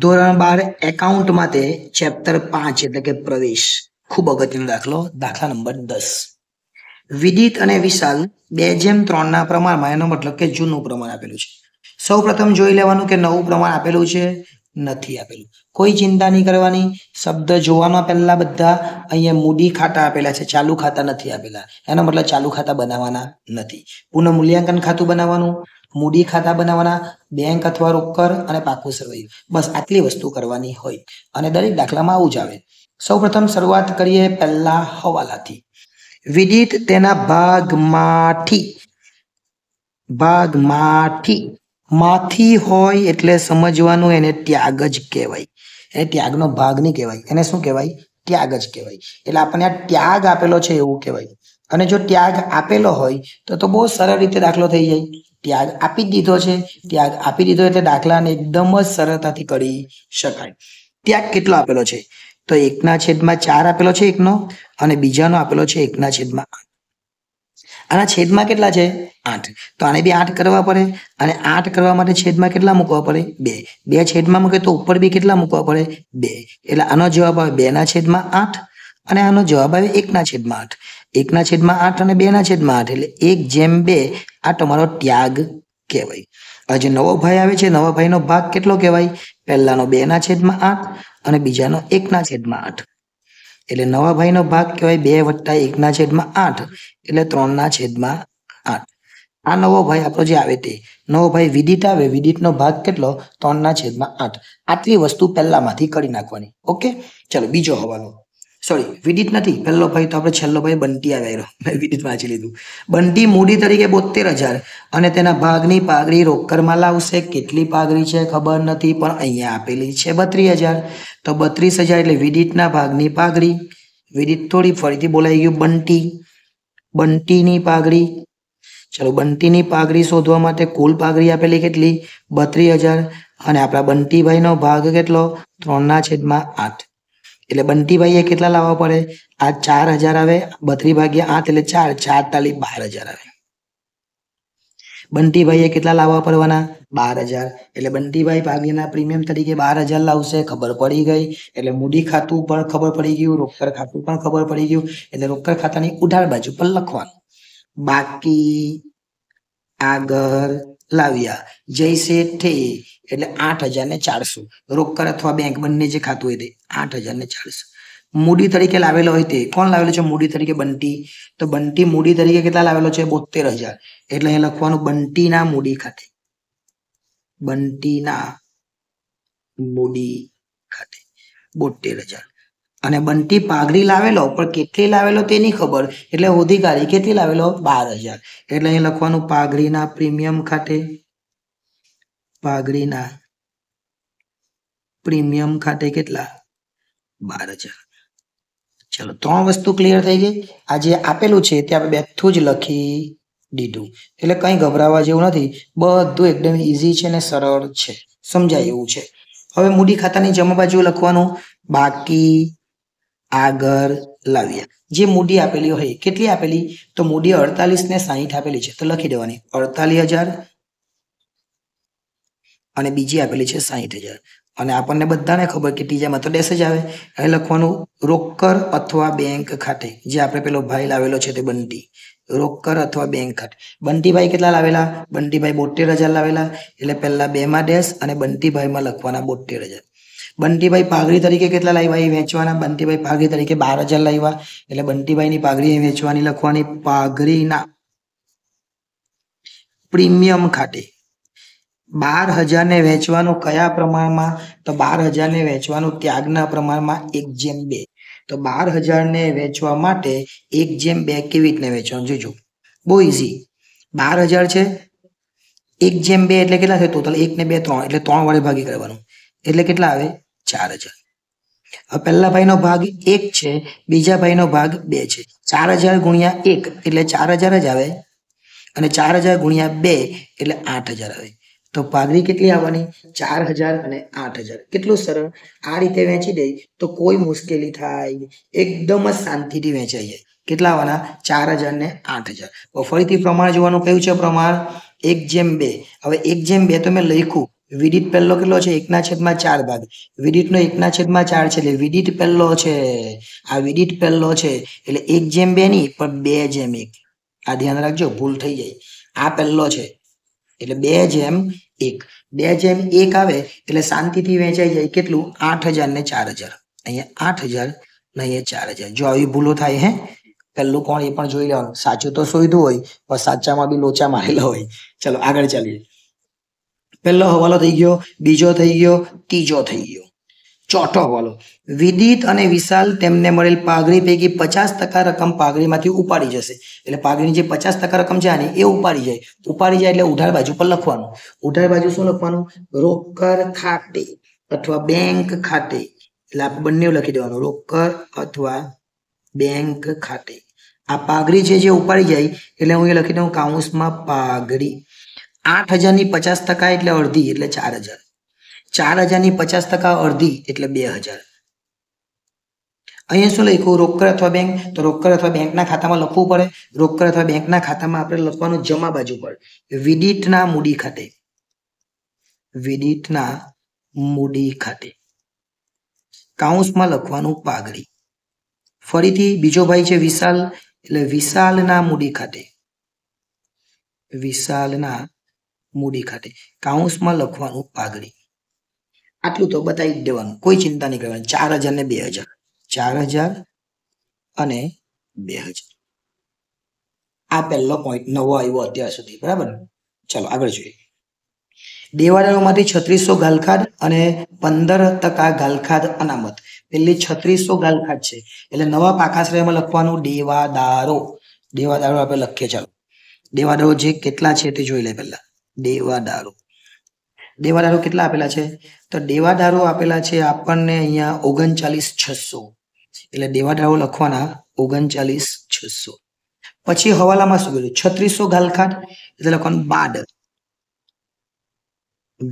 ધોરણ બાર એકાઉન્ટ માટે ચેપ્ટર પાંચ એટલે કે પ્રવેશ ખૂબ અગત્યનો દાખલો દાખલા નંબર દસ વિદિત અને વિશાલ બે જેમ ત્રણના પ્રમાણમાં એનો મતલબ કે જૂનું પ્રમાણ આપેલું છે સૌ પ્રથમ જોઈ લેવાનું કે નવું પ્રમાણ આપેલું છે નથી આપેલું કોઈ ચિંતા નહીં કરવાની શબ્દ જોવામાં પહેલા બધા અહીંયા મૂડી ખાતા આપેલા છે ચાલુ ખાતા નથી આપેલા એનો મતલબ ચાલુ ખાતા બનાવવાના નથી પુનઃ મૂલ્યાંકન ખાતું બનાવવાનું મૂડી ખાતા બનાવવાના બેંક અથવા રોકર અને પાકું સરવાયું બસ આટલી વસ્તુ કરવાની હોય અને દરેક દાખલામાં આવું જ આવે સૌપ્રથમ શરૂઆત કરીએ પહેલા હવાલાથી વિદિત તેના ભાગમાંથી ભાગમાંથી માથી હોય એટલે સમજવાનું એને ત્યાગ જ કહેવાય એને ત્યાગનો ભાગ નહીં કહેવાય એને શું કહેવાય ત્યાગ જ કહેવાય એટલે આપણને આ ત્યાગ આપેલો છે એવું કહેવાય અને જો ત્યાગ આપેલો હોય તો તો બહુ સરળ રીતે દાખલો થઈ જાય ત્યાગ આપી દીધો છે ત્યાગ આપી દીધો એટલે દાખલાને એકદમ જ સરળતાથી કરી શકાય ત્યાગ કેટલો આપેલો છે તો એકના છેદમાં ચાર આપેલો છે એકનો અને બીજાનો આપેલો છે એકના છેદમાં આના છેદમાં કેટલા છે આઠ તો આને બી આઠ કરવા પડે અને આઠ કરવા માટે છેદમાં કેટલા મૂકવા પડે બે બે છેદમાં મૂકે તો ઉપર બી કેટલા મૂકવા પડે બે એટલે આનો જવાબ આવે બે ના છેદમાં આઠ અને આનો જવાબ આવે એકના છેદમાં આઠ એકના છેદમાં આઠ અને બેના છેદમાં આઠ એટલે એક જેમ બે આ તમારો ત્યાગ કહેવાય આજે નવો ભાઈ આવે છે નવા ભાઈનો ભાગ કેટલો કહેવાય પહેલાનો બેના છેદમાં આઠ અને બીજાનો એકના છેદમાં આઠ એટલે નવા ભાઈનો ભાગ કહેવાય બે વત્તા એકના છેદમાં આઠ એટલે ત્રણના છેદમાં આઠ આ નવો ભાઈ આપણો જે આવે તે નવો ભાઈ વિદિત આવે વિદિતનો ભાગ કેટલો ત્રણના છેદમાં આઠ આટલી વસ્તુ પહેલામાંથી કરી નાખવાની ઓકે ચલો બીજો હવાલો સોરી વિદિત નથી પહેલો ભાઈ તો આપણે છેલ્લો ભાઈ બંટી આવ્યો મેં વિદિત વાંચી લીધું બંટી મૂડી તરીકે બોતેર હજાર અને તેના ભાગની પાઘડી રોકરમાં લાવશે કેટલી પાઘડી છે ખબર નથી પણ અહીંયા આપેલી છે બત્રીસ હજાર તો બત્રીસ હજાર એટલે વિદિતના ભાગની પાઘડી વિદિત થોડી ફરીથી બોલાઈ ગયું બંટી બંટીની પાઘડી ચલો બંટીની પાઘડી શોધવા માટે કુલ પાઘડી આપેલી કેટલી બત્રીસ હજાર અને આપણા બંટીભાઈનો ભાગ કેટલો ત્રણના છેદમાં આઠ એટલે એ કેટલા લાવવા પડે આ ચાર હજાર આવે બત્રી ભાગ્યા આઠ એટલે ચાર ચાર તાલી બાર હજાર આવે એ કેટલા લાવવા પડવાના બાર હજાર એટલે બંટીભાઈ ભાગ્યના પ્રીમિયમ તરીકે બાર હજાર લાવશે ખબર પડી ગઈ એટલે મૂડી ખાતું પણ ખબર પડી ગયું રોકડ ખાતું પણ ખબર પડી ગયું એટલે રોકડ ખાતાની ઉઢાળ બાજુ પર લખવાનું બાકી આગળ લાવ્યા જય શેઠે એટલે આઠ હજાર ને ચારસો રોકડ અથવા બેંક બંને જે ખાતું હોય તે આઠ હજાર ને ચારસો મૂડી તરીકે લાવેલો હોય તે કોણ લાવેલો છે મૂડી તરીકે બંટી તો બંટી મૂડી તરીકે કેટલા લાવેલો છે બોતેર હજાર એટલે અહીંયા લખવાનું બંટીના મૂડી ખાતે બંટીના મૂડી ખાતે બોતેર હજાર અને બંટી પાઘડી લાવેલો પણ કેટલી લાવેલો તેની ખબર એટલે અધિકારી કેટલી લાવેલો બાર હજાર એટલે અહીં લખવાનું પાઘડીના પ્રીમિયમ ખાતે પાઘડીના પ્રીમિયમ ખાતે કેટલા બાર હજાર ચલો ત્રણ વસ્તુ ક્લિયર થઈ ગઈ આ જે આપેલું છે તે આપણે બેઠું જ લખી દીધું એટલે કંઈ ગભરાવા જેવું નથી બધું એકદમ ઇઝી છે ને સરળ છે સમજાય એવું છે હવે મૂડી ખાતાની જમા બાજુ લખવાનું બાકી આગળ લાવ્યા જે મૂડી આપેલી હોય કેટલી આપેલી તો મૂડી અડતાલીસ ને સાહીઠ આપેલી છે તો લખી દેવાની અડતાલીસ હજાર અને બીજી આપેલી છે સાહીઠ હજાર અને આપણને બધાને ખબર કે ત્રીજામાં તો ડેસ જ આવે એ લખવાનું રોકર અથવા બેંક ખાતે જે આપણે પેલો ભાઈ લાવેલો છે તે બંટી રોકર અથવા બેંક ખાતે બંટીભાઈ કેટલા લાવેલા બંટીભાઈ બોતેર હજાર લાવેલા એટલે પહેલા બેમાં ડેસ અને બંટીભાઈમાં લખવાના બોતેર હજાર બંટીભાઈ પાઘડી તરીકે કેટલા લાવ્યા એ વેચવાના બંટીભાઈ પાઘડી તરીકે બાર હજાર લાવ્યા એટલે બંટીભાઈની પાઘડી એ વેચવાની લખવાની પાઘડીના પ્રીમિયમ ખાતે બાર હજાર ને વેચવાનું કયા પ્રમાણમાં તો બાર હજારને વેચવાનું ત્યાગના પ્રમાણમાં એક જેમ બે તો બાર હજારને વેચવા માટે એક જેમ બે કેવી રીતને વેચવાનું જોજો બહુ ઇઝી બાર હજાર છે એક જેમ બે એટલે કેટલા થાય ટોટલ એક ને બે ત્રણ એટલે ત્રણ વડે ભાગી કરવાનું એટલે કેટલા આવે ચાર હજાર હવે પહેલા ભાઈનો ભાગ એક છે બીજા ભાઈનો ભાગ બે છે ચાર હજાર ગુણ્યા એક એટલે ચાર હજાર જ આવે અને ચાર હજાર ગુણ્યા બે એટલે આઠ હજાર આવે તો પાઘડી કેટલી આવવાની ચાર હજાર અને આઠ હજાર કેટલું સરળ આ રીતે વેચી દે તો કોઈ મુશ્કેલી થાય એકદમ જ શાંતિથી વેચાઈ જાય કેટલા આવવાના ચાર હજાર ને આઠ હજાર ફરીથી પ્રમાણ જોવાનું કયું છે પ્રમાણ એક જેમ બે હવે એક જેમ બે તો મેં લખ્યું વિદિત પહેલો કેટલો છે એકના છેદમાં ચાર ભાગ વિદિતનો એકના છેદમાં ચાર છે એટલે વિદિત પહેલો છે આ વિદિત પહેલો છે એટલે એક જેમ બે નહીં પણ બે જેમ એક આ ધ્યાન રાખજો ભૂલ થઈ જાય આ પહેલો છે એટલે બે જેમ એક બે જેમ એક આવે એટલે શાંતિથી વેચાઈ જાય કેટલું આઠ હજાર ને ચાર હજાર અહીંયા આઠ હજાર ને અહીંયા ચાર હજાર જો આવી ભૂલો થાય હે પહેલું કોણ એ પણ જોઈ લેવાનું સાચું તો શોધ્યું હોય પણ સાચામાં બી લોચા મારેલા હોય ચલો આગળ ચાલીએ પહેલો હવાલો થઈ ગયો બીજો થઈ ગયો ત્રીજો થઈ ગયો ચોથો હવાલો વિદિત અને વિશાલ તેમને મળેલ પાઘડી પૈકી પચાસ ટકા રકમ પાઘડીમાંથી ઉપાડી જશે એટલે પાઘડીની જે પચાસ ટકા રકમ છે આની એ ઉપાડી જાય ઉપાડી જાય એટલે ઉધાર બાજુ પર લખવાનું ઉધાર બાજુ શું લખવાનું રોકડ ખાતે અથવા બેંક ખાતે એટલે આપણે બંને લખી દેવાનું રોકડ અથવા બેંક ખાતે આ પાઘડી છે જે ઉપાડી જાય એટલે હું એ લખી દઉં કાઉન્સમાં પાઘડી આઠ હજારની પચાસ ટકા એટલે અડધી એટલે ચાર હજાર ચાર હજારની પચાસ ટકા અડધી એટલે બે હજાર અહીંયા શું લખ્યું રોકડ અથવા બેંક તો રોકડ અથવા બેંકના ખાતામાં લખવું પડે રોકડ અથવા બેંકના ખાતામાં આપણે લખવાનું જમા બાજુ પર વિડિટના મૂડી ખાતે વિડિટના મૂડી ખાતે કાઉન્સમાં લખવાનું પાઘડી ફરીથી બીજો ભાઈ છે વિશાલ એટલે વિશાલના મૂડી ખાતે વિશાલના મૂડી ખાતે કાઉન્સમાં લખવાનું પાઘડી આટલું તો બતાવી દેવાનું કોઈ ચિંતા નહીં કરવાની ચાર હજાર ને બે હજાર ચાર હજાર અને બે હજાર આ પહેલો પોઈન્ટ નવો આવ્યો અત્યાર સુધી બરાબર ચલો આગળ જોઈએ દેવાદારોમાંથી છત્રીસો ગાલખાદ અને પંદર ટકા ગાલખાદ અનામત પેલી છત્રીસો ગાલખાદ છે એટલે નવા પાકાશ્રયમાં લખવાનું દેવાદારો દેવાદારો આપણે લખીએ ચાલો દેવાદારો જે કેટલા છે તે જોઈ લે પહેલા દેવાદારો દેવાદારો કેટલા આપેલા છે તો દેવાદારો આપેલા છે આપણને અહીંયા ઓગણચાલીસ છસો એટલે દેવાદારો લખવાના ઓગણચાલીસ છસો પછી હવાલામાં શું કીધું છત્રીસો ગાલખાડ એટલે લખવાનું બાદ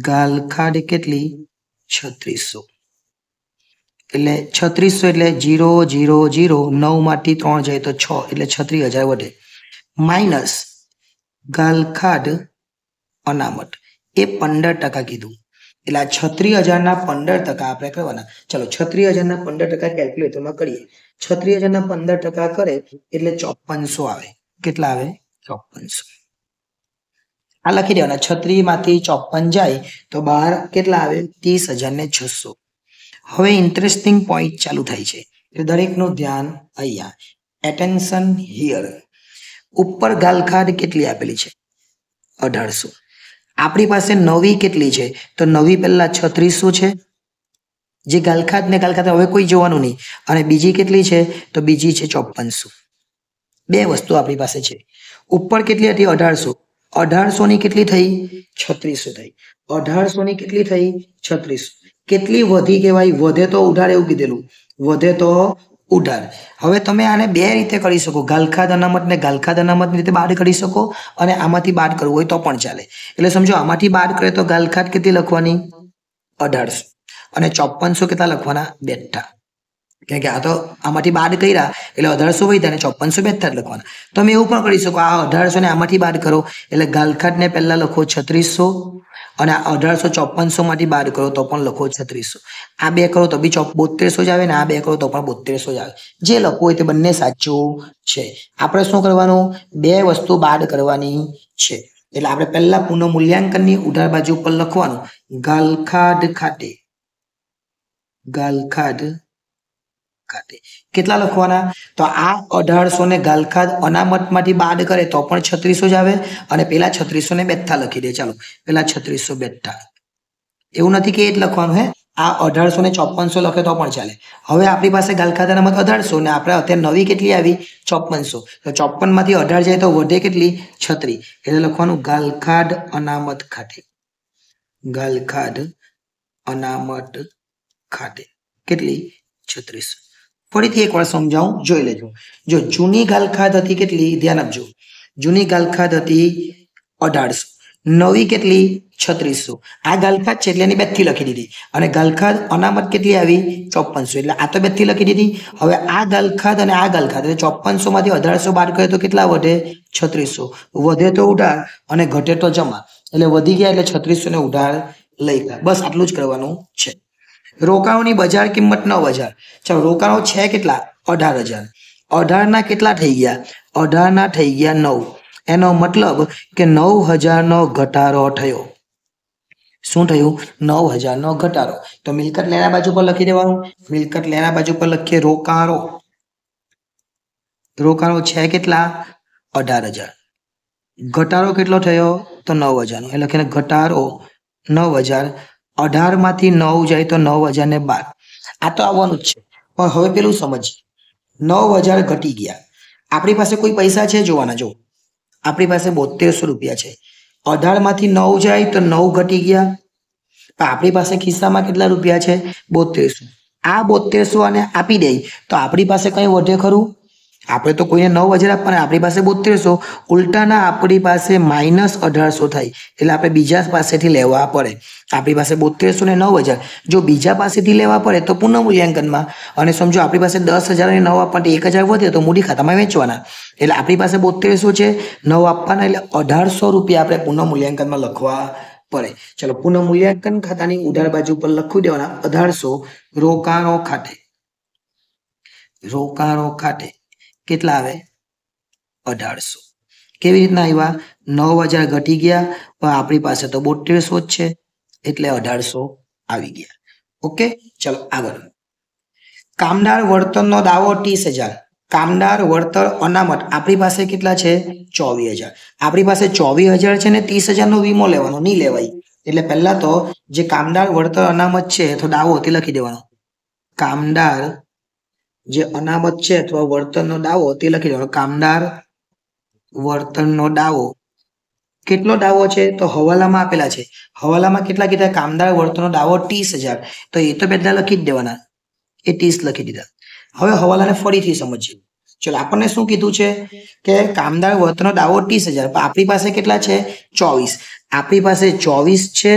ગાલખાડ કેટલી છત્રીસો એટલે છત્રીસો એટલે જીરો જીરો જીરો નવ માંથી ત્રણ જાય તો છ એટલે છત્રીસ હજાર વધે માઇનસ ગાલખાડ અનામત એ પંદર ટકા કીધું એટલે આ છત્રીસ હજારના પંદર ટકા આપણે કરવાના ચલો છત્રીસ હજારના પંદર ટકા કેલ્ક્યુલેટરમાં કરીએ છત્રીસ હજારના પંદર ટકા કરે એટલે ચોપનસો આવે કેટલા આવે ચોપનસો આ લખી દેવાના છત્રીસ માંથી ચોપન જાય તો બહાર કેટલા આવે ત્રીસ હજાર ને છસો હવે ઇન્ટરેસ્ટિંગ પોઈન્ટ ચાલુ થાય છે એટલે દરેકનું ધ્યાન અહીંયા એટેન્શન હિયર ઉપર ગાલખાડ કેટલી આપેલી છે અઢારસો આપણી પાસે નવી કેટલી છે તો નવી પહેલાં છત્રીસો છે જે ગાલખાત ને ગાલખાત હવે કોઈ જોવાનું નહીં અને બીજી કેટલી છે તો બીજી છે ચોપનસો બે વસ્તુ આપણી પાસે છે ઉપર કેટલી હતી અઢારસો અઢારસોની કેટલી થઈ છત્રીસો થઈ અઢારસોની કેટલી થઈ છત્રીસો કેટલી વધી કહેવાય વધે તો ઉધાર એવું કીધેલું વધે તો ઉધાર હવે તમે આને બે રીતે કરી શકો ગાલખાદ અનામતને ગાલખાદ અનામતની રીતે બાદ કરી શકો અને આમાંથી બાદ કરવું હોય તો પણ ચાલે એટલે સમજો આમાંથી બાદ કરે તો ગાલખાદ કેટલી લખવાની અઢારસો અને ચોપનસો કેટલા લખવાના બેઠા કેમ કે આ તો આમાંથી બાદ કર્યા એટલે અઢારસો વૈધા અને ચોપનસો બેઠા લખવાના તમે એવું પણ કરી શકો આ અઢારસો ને આમાંથી બાદ કરો એટલે ગાલખાટને પહેલાં લખો છત્રીસો અને અઢારસો ચોપનસોમાંથી બાર કરો તો પણ લખો છત્રીસો આ બે કરો તો બી ચોપ બોતેરસો જ આવે ને આ બે કરો તો પણ બોતેરસો જ આવે જે લખો હોય તે બંને સાચું છે આપણે શું કરવાનું બે વસ્તુ બાદ કરવાની છે એટલે આપણે પહેલા પુનઃ મૂલ્યાંકનની ઉધાર બાજુ ઉપર લખવાનું ગાલખાડ ખાતે ગાલખાડ ખાતે કેટલા લખવાના તો આ અઢારસો ને ગાલખાદ અનામતમાંથી બાદ કરે તો પણ છત્રીસો જ આવે અને પેલા છત્રીસો ને બેઠા લખી દે ચાલો પેલા છત્રીસો બેઠા એવું નથી કે એ જ લખવાનું હે આ અઢારસો ને ચોપનસો લખે તો પણ ચાલે હવે આપણી પાસે ગાલખાદ અનામત અઢારસો ને આપણે અત્યારે નવી કેટલી આવી ચોપનસો તો ચોપન માંથી અઢાર જાય તો વધે કેટલી છત્રી એટલે લખવાનું ગાલખાડ અનામત ખાતે ગાલખાડ અનામત ખાતે કેટલી છત્રીસો ફરીથી એકવાર સમજાવું જોઈ લેજો જો જૂની ગાલખાદ હતી કેટલી ધ્યાન આપજો જૂની ગાલખાદ હતી અઢારસો નવી કેટલી છત્રીસો આ ગાલખાદ છે એટલે એની બેથી લખી દીધી અને ગાલખાદ અનામત કેટલી આવી ચોપનસો એટલે આ તો બેથી લખી દીધી હવે આ ગાલખાદ અને આ ગાલખાદ એટલે ચોપનસો માંથી અઢારસો બાર કરે તો કેટલા વધે છત્રીસો વધે તો ઉધાર અને ઘટે તો જમા એટલે વધી ગયા એટલે છત્રીસો ને ઉધાર લઈ ગયા બસ આટલું જ કરવાનું છે રોકાણોની બજાર કિંમત નવ હજાર ચાલો રોકાણો છે કેટલા અઢાર હજાર અઢારના કેટલા થઈ ગયા અઢારના થઈ ગયા નવ એનો મતલબ કે નવ હજારનો ઘટાડો થયો શું થયું નવ હજારનો ઘટાડો તો મિલકત લેના બાજુ પર લખી દેવાનું મિલકત લેના બાજુ પર લખીએ રોકાણો રોકાણો છે કેટલા અઢાર હજાર ઘટાડો કેટલો થયો તો નવ હજારનો એટલે કે ઘટાડો નવ હજાર અઢારમાંથી નવ જાય તો નવ હજાર ને બાર આ તો આવવાનું જ છે પણ હવે પેલું સમજીએ નવ હજાર ઘટી ગયા આપણી પાસે કોઈ પૈસા છે જોવાના જો આપણી પાસે બોતેરસો રૂપિયા છે અઢારમાંથી નવ જાય તો નવ ઘટી ગયા પણ આપણી પાસે ખિસ્સામાં કેટલા રૂપિયા છે બોતેરસો આ બોતેરસો અને આપી દઈ તો આપણી પાસે કંઈ વધે ખરું આપણે તો કોઈને નવ હજાર આપવાના આપણી પાસે બોત્રીસો ઉલટાના આપણી પાસે માઇનસ અઢારસો થાય એટલે આપણે બીજા પાસેથી લેવા પડે આપણી પાસે બોત્રીસો ને નવ હજાર જો બીજા પાસેથી લેવા પડે તો પુનઃ મૂલ્યાંકનમાં અને સમજો આપણી પાસે દસ હજાર અને નવ આપવાથી એક હજાર વધે તો મૂડી ખાતામાં વેચવાના એટલે આપણી પાસે બોત્રીસો છે નવ આપવાના એટલે અઢારસો રૂપિયા આપણે મૂલ્યાંકનમાં લખવા પડે ચલો મૂલ્યાંકન ખાતાની ઉધાર બાજુ પર લખી દેવાના અઢારસો રોકાણો ખાતે રોકાણો ખાતે કેટલા આવે અઢારસો કેવી રીતના આવ્યા નવ હજાર ઘટી ગયા પણ આપણી પાસે તો બોત્રેસો જ છે એટલે અઢારસો આવી ગયા ઓકે ચલો આગળ કામદાર વળતરનો દાવો ત્રીસ હજાર કામદાર વળતર અનામત આપણી પાસે કેટલા છે ચોવીસ હજાર આપણી પાસે ચોવીસ હજાર છે ને ત્રીસ હજારનો વીમો લેવાનો નહીં લેવાય એટલે પહેલા તો જે કામદાર વળતર અનામત છે તો દાવો તે લખી દેવાનો કામદાર જે અનામત છે અથવા વર્તનનો દાવો તે લખી દેવાનો કામદાર વર્તનનો દાવો કેટલો દાવો છે તો હવાલામાં આપેલા છે હવાલામાં કેટલા કીધા કામદાર વર્તનનો દાવો ત્રીસ હજાર તો એ તો પહેલા લખી જ દેવાના એ ત્રીસ લખી દીધા હવે હવાલાને ફરીથી સમજીએ ચલો આપણને શું કીધું છે કે કામદાર વર્તનો દાવો ત્રીસ હજાર આપણી પાસે કેટલા છે ચોવીસ આપણી પાસે ચોવીસ છે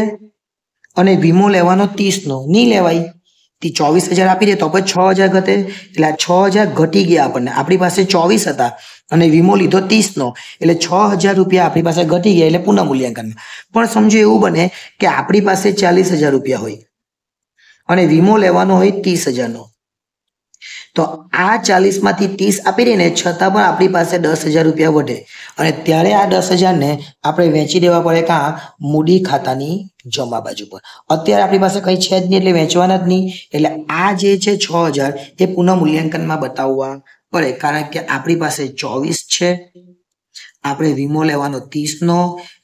અને વીમો લેવાનો ત્રીસ નો નહીં લેવાય થી ચોવીસ હજાર આપી દે તો પણ છ હજાર ઘટે એટલે આ છ હજાર ઘટી ગયા આપણને આપણી પાસે ચોવીસ હતા અને વીમો લીધો ત્રીસનો એટલે છ હજાર રૂપિયા આપણી પાસે ઘટી ગયા એટલે પુનઃ મૂલ્યાંકન પણ સમજો એવું બને કે આપણી પાસે ચાલીસ હજાર રૂપિયા હોય અને વીમો લેવાનો હોય ત્રીસ હજારનો તો આ ચાલીસમાંથી ત્રીસ આપી દઈને છતાં પણ આપણી પાસે દસ હજાર રૂપિયા વધે અને ત્યારે આ દસ હજારને આપણે વેચી દેવા પડે કાં મૂડી ખાતાની જમા બાજુ પર અત્યારે આપણી પાસે કંઈ છે જ નહીં એટલે વેચવાના જ નહીં એટલે આ જે છે છ હજાર એ પુનઃ મૂલ્યાંકનમાં બતાવવા પડે કારણ કે આપણી પાસે ચોવીસ છે આપણે વીમો લેવાનો ત્રીસનો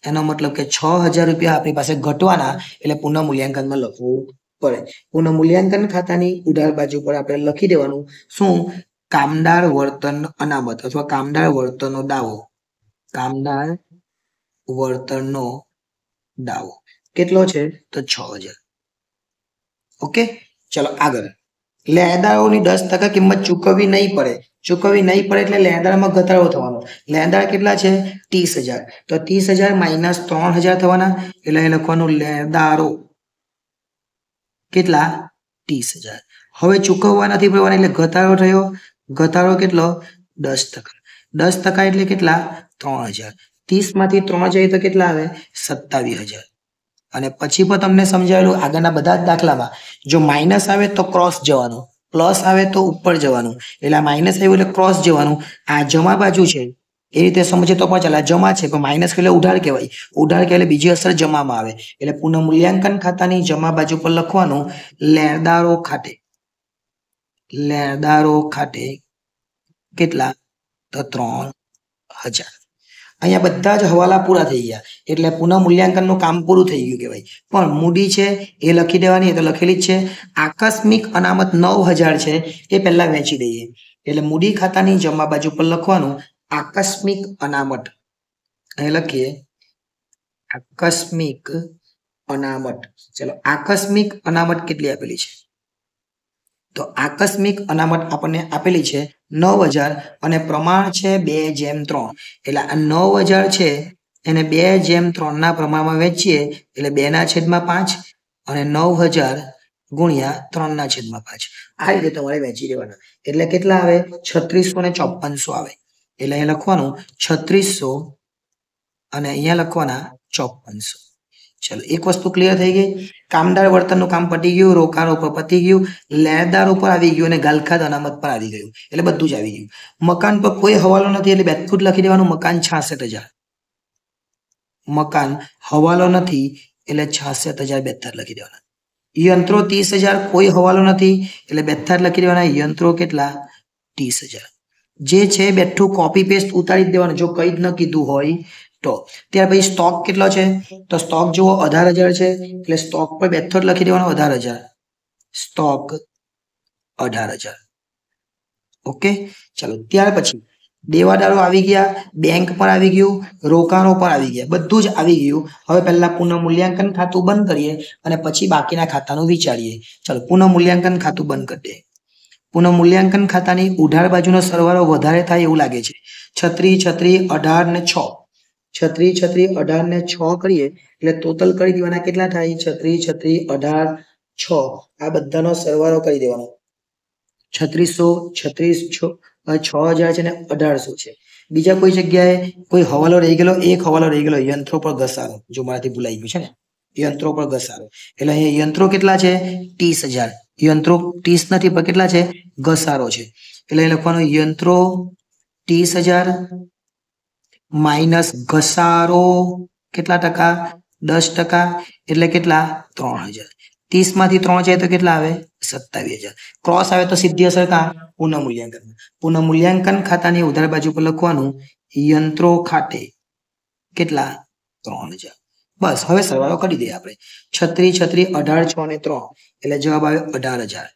એનો મતલબ કે છ હજાર રૂપિયા આપણી પાસે ઘટવાના એટલે પુનઃ મૂલ્યાંકનમાં લખવું પડે પુનઃ મૂલ્યાંકન ખાતાની ઉધાર બાજુ પર આપણે લખી દેવાનું શું કામદાર વર્તન અનામત અથવા કામદાર વર્તનનો દાવો કામદાર વર્તનનો દાવો કેટલો છે તો છ હજાર ઓકે ચલો આગળ લેહદારોની દસ ટકા કિંમત ચૂકવવી નહીં પડે ચૂકવવી નહીં પડે એટલે લેહદારમાં ઘટાડો થવાનો લેહદાર કેટલા છે ત્રીસ હજાર તો ત્રીસ હજાર માઇનસ ત્રણ હજાર થવાના એટલે લખવાનું લેહદારો કેટલા ત્રીસ હજાર હવે ચૂકવવા નથી પડવાના એટલે ઘટાડો થયો ઘટાડો કેટલો દસ ટકા દસ ટકા એટલે કેટલા ત્રણ હજાર ત્રીસ માંથી ત્રણ જાય તો કેટલા આવે સત્તાવીસ હજાર અને પછી પણ તમને સમજાવેલું આગળના બધા જ દાખલામાં જો માઇનસ આવે તો ક્રોસ જવાનું પ્લસ આવે તો ઉપર જવાનું એટલે માઇનસ આવ્યું એટલે ક્રોસ જવાનું આ જમા બાજુ છે એ રીતે સમજે તો પણ ચાલે જમા છે પણ માઇનસ એટલે ઉધાર કહેવાય ઉધાર કહેવાય બીજી અસર જમામાં આવે એટલે પુનઃ મૂલ્યાંકન ખાતાની જમા બાજુ પર લખવાનું લેણદારો ખાતે લેણદારો ખાતે કેટલા તો ત્રણ હજાર અહીંયા બધા જ હવાલા પૂરા થઈ ગયા એટલે પુનઃ મૂલ્યાંકનનું કામ પૂરું થઈ ગયું કહેવાય પણ મૂડી છે એ લખી દેવાની એ તો લખેલી જ છે આકસ્મિક અનામત નવ હજાર છે એ પહેલા વેચી દઈએ એટલે મૂડી ખાતાની જમા બાજુ પર લખવાનું આકસ્મિક અનામત અહીં લખીએ આકસ્મિક અનામત ચલો આકસ્મિક અનામત કેટલી આપેલી છે તો આકસ્મિક અનામત આપણને આપેલી છે નવ હજાર અને પ્રમાણ છે બે જેમ ત્રણ એટલે આ નવ હજાર છે એને બે જેમ ત્રણના પ્રમાણમાં વેચીએ એટલે બેના છેદમાં પાંચ અને નવ હજાર ગુણ્યા ત્રણના છેદમાં પાંચ આ રીતે તમારે વેચી દેવાના એટલે કેટલા આવે છત્રીસો ને ચોપનસો આવે એટલે અહીંયા લખવાનું છત્રીસો અને અહીંયા લખવાના ચોપનસો ચલો એક વસ્તુ ક્લિયર થઈ ગઈ કામદાર વર્તનનું કામ પતી ગયું રોકાણ ઉપર પતી ગયું લેણદાર ઉપર આવી ગયું અને ગલખાદ અનામત પર આવી ગયું એટલે બધું જ આવી ગયું મકાન પર કોઈ હવાલો નથી એટલે બેઠું લખી દેવાનું મકાન છાસઠ હજાર મકાન હવાલો નથી એટલે છાસઠ હજાર બેતર લખી દેવાના યંત્રો ત્રીસ હજાર કોઈ હવાલો નથી એટલે બેતર લખી દેવાના યંત્રો કેટલા ત્રીસ હજાર જે છે બેઠું કોપી પેસ્ટ ઉતારી જ દેવાનું જો કંઈ જ ન કીધું હોય તો ત્યાર પછી સ્ટોક કેટલો છે તો સ્ટોક જુઓ અઢાર હજાર છે એટલે સ્ટોક પર બેઠો જ લખી દેવાનો અઢાર હજાર સ્ટોક અઢાર હજાર ઓકે ચાલો ત્યાર પછી દેવાદારો આવી ગયા બેંક પર આવી ગયું રોકાણો પર આવી ગયા બધું જ આવી ગયું હવે પહેલા પુનઃ મૂલ્યાંકન ખાતું બંધ કરીએ અને પછી બાકીના ખાતાનું વિચારીએ ચાલો પુનઃ મૂલ્યાંકન ખાતું બંધ કરી દઈએ પુનઃમૂલ્યાંકન ખાતાની ઉઢાર બાજુનો સરવાળો વધારે થાય એવું લાગે છે છત્રી છત્રી અઢાર ને છ છત્રી છત્રી અઢાર ને છ કરીએ એટલે ટોટલ કરી દેવાના કેટલા થાય છત્રી છત્રી અઢાર છ આ બધાનો સરવાળો કરી દેવાનો છત્રીસો છત્રીસ છ છ હજાર છે ને અઢારસો છે બીજા કોઈ જગ્યાએ કોઈ હવાલો રહી ગયેલો એક હવાલો રહી ગયેલો યંત્રો પર ઘસારો જો મારાથી ભૂલાઈ ગયું છે ને યંત્રો પર ઘસારો એટલે અહીંયા યંત્રો કેટલા છે ત્રીસ હજાર યંત્રો ટીસ નથી પણ કેટલા છે ઘસારો છે એટલે લખવાનું યંત્રો ત્રીસ હજાર માઇનસ ઘસારો કેટલા ટકા દસ ટકા એટલે કેટલા ત્રણ હજાર ત્રીસ માંથી ત્રણ જાય તો કેટલા આવે સત્તાવીસ હજાર ક્રોસ આવે તો સિદ્ધિ અસર કા પુનઃ મૂલ્યાંકન પુનઃ મૂલ્યાંકન ખાતાની ઉધાર બાજુ પર લખવાનું યંત્રો ખાતે કેટલા ત્રણ હજાર બસ હવે સરવાળો કરી દઈએ આપણે છત્રી છત્રી અઢાર છ ને ત્રણ એટલે જવાબ આવ્યો અઢાર હજાર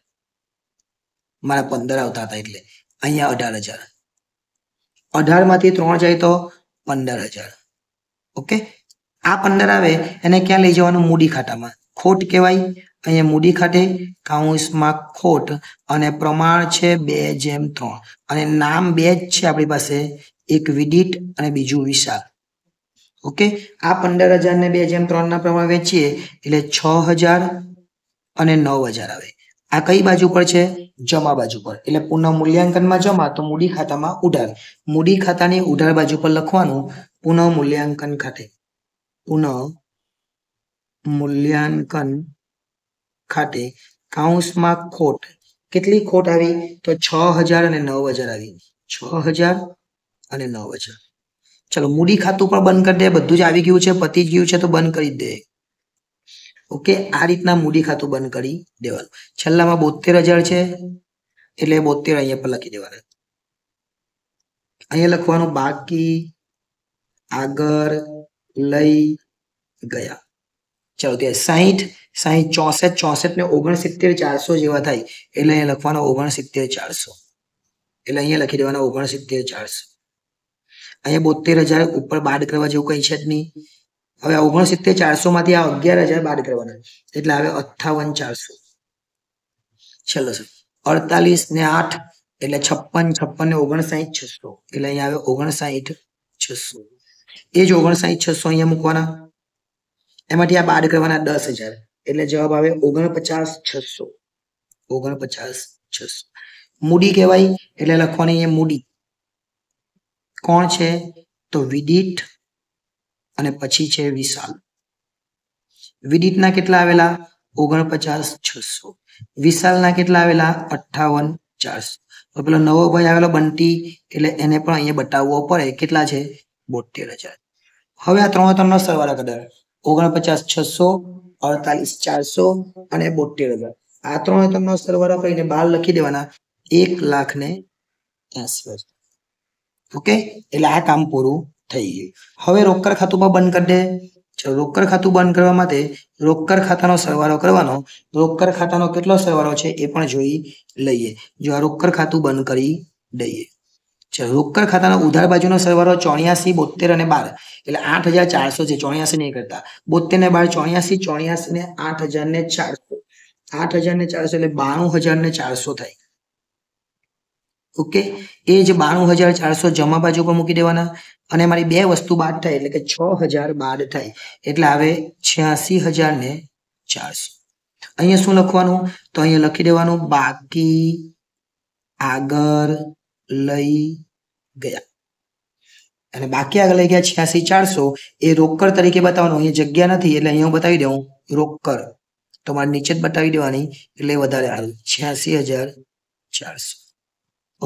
મારા પંદર આવતા હતા એટલે અહીંયા અઢાર હજાર અઢારમાંથી ત્રણ જાય તો પંદર હજાર ઓકે આ પંદર આવે એને ક્યાં લઈ જવાનું મૂડી ખાતામાં ખોટ કહેવાય અહીંયા મૂડી ખાતે કાઉન્સમાં ખોટ અને પ્રમાણ છે બે જેમ ત્રણ અને નામ બે જ છે આપણી પાસે એક વિદિત અને બીજું વિશાલ ઓકે આ પંદર હજારને બે જેમ ત્રણના પ્રમાણ વેચીએ એટલે છ હજાર અને નવ હજાર આવે આ કઈ બાજુ પર છે જમા બાજુ પર એટલે પુનઃ મૂલ્યાંકનમાં જમા તો મૂડી ખાતામાં ઉધાર મૂડી ખાતાની ઉધાર બાજુ પર લખવાનું પુનઃ મૂલ્યાંકન ખાતે પુનઃ મૂલ્યાંકન ખાતે કાઉન્સમાં ખોટ કેટલી ખોટ આવી તો છ હજાર અને નવ હજાર આવી છ હજાર અને નવ હજાર ચલો મૂડી ખાતું પણ બંધ કરી દે બધું જ આવી ગયું છે પતી જ ગયું છે તો બંધ કરી દે ઓકે આ રીતના મૂડી ખાતું બંધ કરી દેવાનું છેલ્લામાં બોતેર હજાર છે એટલે બોતેર અહીંયા પર લખી દેવાના અહીંયા લખવાનું બાકી આગળ લઈ ગયા ચાલો ત્યાં સાહીઠ સાહીઠ ચોસઠ ચોસઠ ને ઓગણસિત્તેર ચારસો જેવા થાય એટલે અહીંયા લખવાનો ઓગણસિત્તેર ચારસો એટલે અહીંયા લખી દેવાના ઓગણસિત્તેર ચારસો અહીંયા બોતેર હજાર ઉપર બાદ કરવા જેવું કંઈ છે જ નહીં હવે ઓગણસિત્તેર ચારસો માંથી આ અગિયાર હજાર બાર કરવાના એટલે હવે અઠાવન ચારસો છેલ્લો સર અડતાલીસ ને આઠ એટલે છપ્પન છપ્પન ને ઓગણસાઠ છસો એટલે અહીંયા આવે ઓગણસાઠ છસો એ જ ઓગણસાઠ છસો અહીંયા મૂકવાના એમાંથી આ બાદ કરવાના દસ હજાર એટલે જવાબ આવે ઓગણપચાસ છસો ઓગણપચાસ છસો મૂડી કહેવાય એટલે લખવાની એ મૂડી કોણ છે તો વિદિટ અને પછી છે વિશાલ વિદિતના કેટલા આવેલા ઓગણપચાસ છસો વિશાલના કેટલા આવેલા અઠાવન ચારસો પેલો નવો ભાઈ આવેલો બંટી એટલે એને પણ અહીંયા બતાવવો પડે કેટલા છે બોતેર હજાર હવે આ ત્રણ નો સરવાળા કદર ઓગણપચાસ છસો અડતાલીસ ચારસો અને બોતેર હજાર આ ત્રણે નો સરવાળો કરીને બાર લખી દેવાના એક લાખ ને એસી હજાર ઓકે એટલે આ કામ પૂરું થઈ ગઈ હવે રોકડ ખાતુંમાં બંધ કરી દે ચલો રોકડ ખાતું બંધ કરવા માટે રોકડ ખાતાનો સરવાળો કરવાનો રોકડ ખાતાનો કેટલો સરવાળો છે એ પણ જોઈ લઈએ જો આ રોકડ ખાતું બંધ કરી દઈએ ચલો રોકડ ખાતાનો ઉધાર બાજુનો સરવાળો ચોર્યાસી બોતેર અને બાર એટલે આઠ હજાર ચારસો છે ચોર્યાસી નહીં કરતા બોતેર ને બાર ચોર્યાસી ચોર્યાસી ને આઠ હજાર ને ચારસો આઠ હજાર ને ચારસો એટલે બાણું હજાર ને ચારસો થાય ઓકે એ જ બાણું હજાર ચારસો જમા બાજુ પર મૂકી દેવાના અને મારી બે વસ્તુ બાદ થાય એટલે કે છ હજાર બાદ થાય એટલે આવે છ્યાસી હજાર ને ચારસો અહીંયા શું લખવાનું તો અહીંયા લખી દેવાનું બાકી આગળ લઈ ગયા અને બાકી આગળ લઈ ગયા છ્યાસી ચારસો એ રોકડ તરીકે બતાવવાનું અહીંયા જગ્યા નથી એટલે અહીંયા બતાવી દઉં રોકડ તો મારે નીચે જ બતાવી દેવાની એટલે વધારે આવે છ્યાસી હજાર ચારસો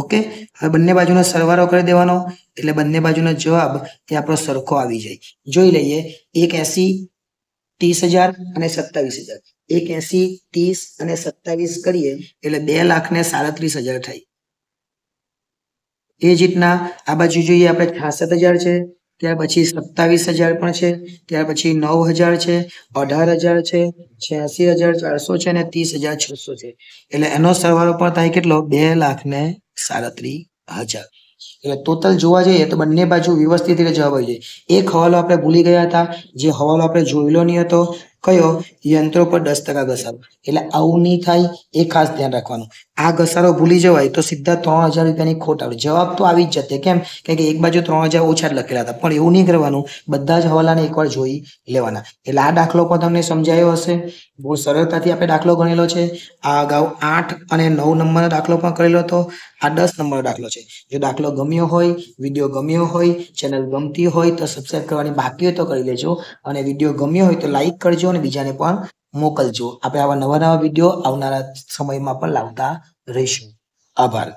ઓકે હવે બંને બાજુનો સરવાળો કરી દેવાનો એટલે બંને બાજુનો જવાબ એ આપણો સરખો આવી જાય જોઈ લઈએ એક એસી ત્રીસ હજાર અને સત્તાવીસ હજાર એક એસી ત્રીસ અને સત્તાવીસ કરીએ એટલે બે લાખ ને સાડત્રીસ હજાર થાય એ જ રીતના આ બાજુ જોઈએ આપણે છાસઠ હજાર છે ત્યાર પછી સત્તાવીસ હજાર પણ છે ત્યાર પછી નવ હજાર છે અઢાર હજાર છે છ્યાસી હજાર ચારસો છે અને ત્રીસ હજાર છસો છે એટલે એનો સરવાળો પણ થાય કેટલો બે લાખ ને લાખ સાડત્રીસ હજાર એટલે ટોટલ જોવા જઈએ તો બંને બાજુ વ્યવસ્થિત રીતે જવાબ આવી જાય એક હવાલો આપણે ભૂલી ગયા હતા જે હવાલો આપણે જોયેલો નહીં હતો કયો યંત્રો પર દસ ટકા ઘસારો એટલે આવું નહીં થાય એ ખાસ ધ્યાન રાખવાનું આ ઘસારો ભૂલી જવાય તો સીધા ત્રણ હજાર રૂપિયાની ખોટ આવે જવાબ તો આવી જ જતે કેમ કે એક બાજુ ત્રણ હજાર ઓછા લખેલા હતા પણ એવું નહીં કરવાનું બધા જ હવાલાને એકવાર જોઈ લેવાના એટલે આ દાખલો પણ તમને સમજાયો હશે બહુ સરળતાથી આપણે દાખલો ગણેલો છે આ અગાઉ આઠ અને નવ નંબરનો દાખલો પણ કરેલો હતો આ દસ નંબરનો દાખલો છે જો દાખલો ગમ્યો હોય વિડીયો ગમ્યો હોય ચેનલ ગમતી હોય તો સબસ્ક્રાઈબ કરવાની બાકી હોય તો કરી લેજો અને વિડીયો ગમ્યો હોય તો લાઈક કરજો રાખજો અને બીજાને પણ મોકલજો આપણે આવા નવા નવા વિડીયો આવનારા સમયમાં પણ લાવતા રહીશું આભાર